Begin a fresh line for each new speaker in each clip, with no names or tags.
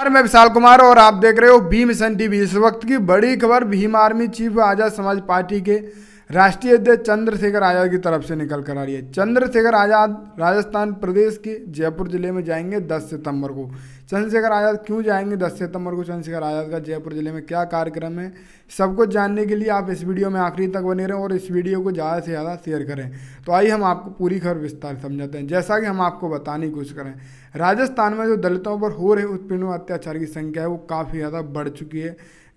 नमस्कार मैं विशाल कुमार और आप देख रहे हो भीम सन टीवी इस वक्त की बड़ी खबर भीम आर्मी चीफ आजाद समाज पार्टी के राष्ट्रीय अध्यक्ष चंद्रशेखर आजाद की तरफ से निकल कर आ रही है चंद्रशेखर आजाद राजस्थान प्रदेश के जयपुर जिले में जाएंगे 10 सितंबर को चंद्रशेखर आज़ाद क्यों जाएंगे दस सितंबर को चंद्रशेखर आज़ाद का जयपुर जिले में क्या कार्यक्रम है सब कुछ जानने के लिए आप इस वीडियो में आखिरी तक बने रहें और इस वीडियो को ज़्यादा से ज़्यादा शेयर करें तो आइए हम आपको पूरी खबर विस्तार समझाते हैं जैसा कि हम आपको बताने की कोशिश करें राजस्थान में जो दलितों पर हो रहे उत्पीड़न अत्याचार की संख्या है वो काफ़ी ज़्यादा बढ़ चुकी है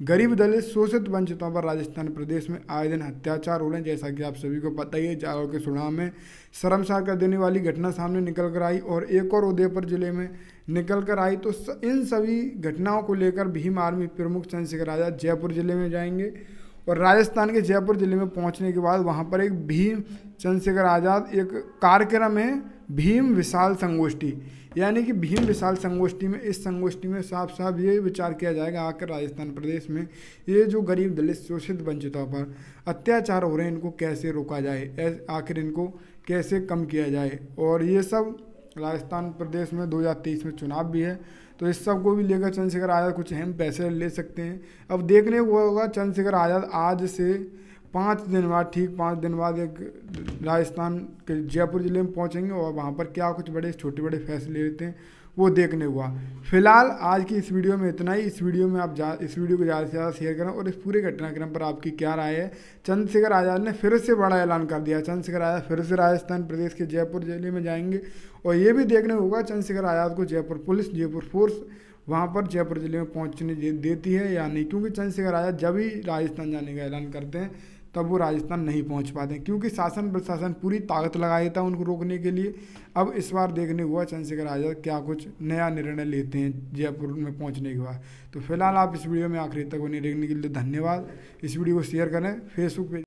गरीब दलित शोषित वंचितों पर राजस्थान प्रदेश में आए दिन अत्याचार हो रहे हैं जैसा कि आप सभी को पता ही है जालौर के सुनाव में शर्मसार कर देने वाली घटना सामने निकल कर आई और एक और उदयपुर जिले में निकल कर आई तो इन सभी घटनाओं को लेकर भीम आर्मी प्रमुख चंद्रशेखर आज़ाद जयपुर ज़िले में जाएंगे और राजस्थान के जयपुर ज़िले में पहुंचने के बाद वहां पर एक भीम चंद्रशेखर आज़ाद एक कार्यक्रम है भीम विशाल संगोष्ठी यानी कि भीम विशाल संगोष्ठी में इस संगोष्ठी में साफ साफ ये विचार किया जाएगा आकर राजस्थान प्रदेश में ये जो गरीब दलित शोषित वंचितों पर अत्याचार हो रहे हैं इनको कैसे रोका जाए आखिर इनको कैसे कम किया जाए और ये सब राजस्थान प्रदेश में 2023 में चुनाव भी है तो इस सब को भी लेकर चंद्रशेखर आज़ाद कुछ अहम फैसले ले सकते हैं अब देखने को होगा चंद्रशेखर आज़ाद आज से पाँच दिन बाद ठीक पाँच दिन बाद एक राजस्थान के जयपुर ज़िले में पहुँचेंगे और वहाँ पर क्या कुछ बड़े छोटे बड़े फैसले लेते हैं वो देखने हुआ फिलहाल आज की इस वीडियो में इतना ही इस वीडियो में आप जा इस वीडियो को ज़्यादा से ज़्यादा शेयर करें और इस पूरे घटनाक्रम पर आपकी क्या राय है चंद्रशेखर आज़ाद ने फिर से बड़ा ऐलान कर दिया चंद्रशेखर आज़ाद फिर से राजस्थान प्रदेश के जयपुर जिले में जाएंगे और ये भी देखने होगा चंद्रशेखर आज़ाद को जयपुर पुलिस जयपुर फोर्स वहाँ पर जयपुर ज़िले में पहुँचने देती है या नहीं क्योंकि चंद्रशेखर आज़ाद जब ही राजस्थान जाने का ऐलान करते हैं तब वो राजस्थान नहीं पहुंच पाते क्योंकि शासन प्रशासन पूरी ताकत देता है उनको रोकने के लिए अब इस बार देखने हुआ चंद्रशेखर आज़ाद क्या कुछ नया निर्णय लेते हैं जयपुर में पहुंचने के बाद तो फिलहाल आप इस वीडियो में आखिरी तक बने देखने के लिए धन्यवाद इस वीडियो को शेयर करें फेसबुक